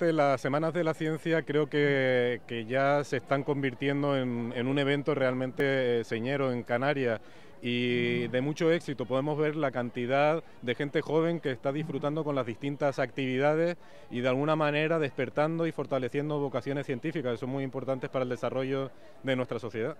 Las Semanas de la Ciencia creo que, ya se están convirtiendo en, en un evento realmente eh, señero en Canarias y de mucho éxito. Podemos ver la cantidad de gente joven que está disfrutando con las distintas actividades y de alguna manera despertando y fortaleciendo vocaciones científicas, que son muy importantes para el desarrollo de nuestra sociedad.